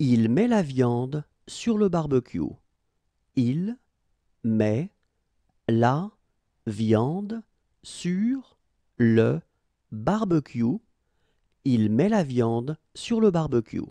Il met la viande sur le barbecue. Il met la viande sur le barbecue. Il met la viande sur le barbecue.